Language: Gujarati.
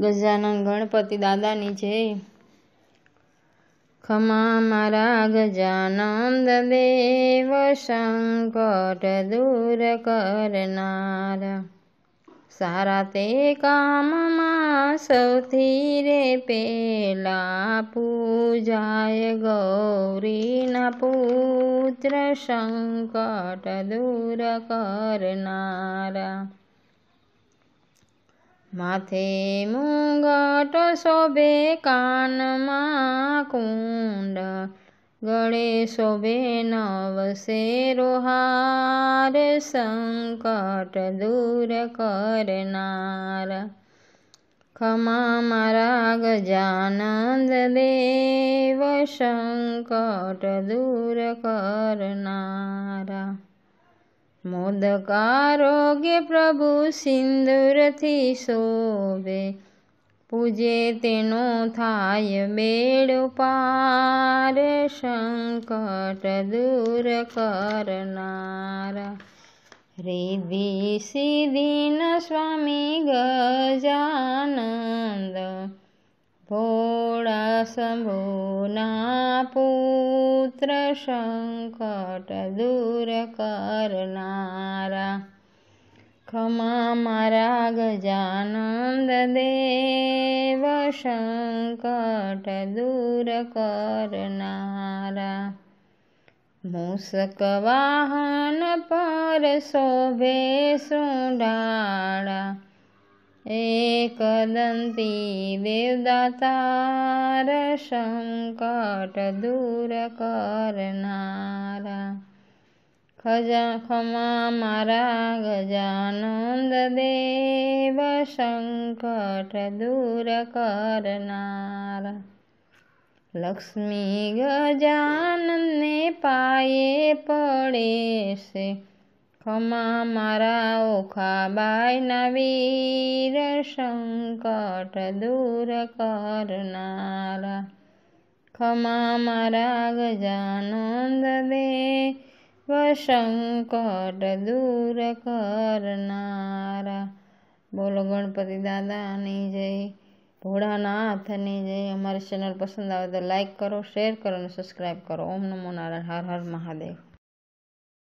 ગજાનન ગણપતિ દાદાની જય ખમા મારા ગજાનંદ દેવ સંકટ દૂર કરનારા સારા તે કામમાં સૌથી રે પેલા પૂજાય ગૌરીના પુત્ર સંકટ દૂર કરનારા માથે મુંગટ શોભે કાનમાં કુંડ ગળે શોભે નવસે રોહાર સંકટ દૂર કરનાર ખમા મારા ગજાનંદ દેવ સંકટ દૂર કરનારા મોદક આરોગ્ય પ્રભુ સિંદૂરથી શોભે પૂજે તેનો થાય બેડ પાર સંકટ દૂર કરનાર રિધિ સિદ્ધિના સ્વામી ગ સમોના પુત્ર સંકટ દૂર કરનારા ખમા મારા ગજાનંદ દેવ સંકટ દૂર કરનારા મુસકવાહન પર શોભે સુંડાળા એ કદંતી દેવદાતાર સંકટ દૂર કરનારા ખજા ખમા મારા ગજાનંદ દેવ સંકટ દૂર કરનારા લક્ષ્મી ગજાનંદને પાયે પડે છે ખમા મારા ઓખા બાયના વીર સંકટ દૂર કરનારા ખમા મારા ગજાનંદ દે સંકટ દૂર કરનારા બોલો ગણપતિ દાદાની જય ભોળાનાથની જય અમારી ચેનલ પસંદ આવે તો લાઈક કરો શેર કરો અને સબસ્ક્રાઈબ કરો ઓમ નમો નારાયણ હર હર મહાદેવ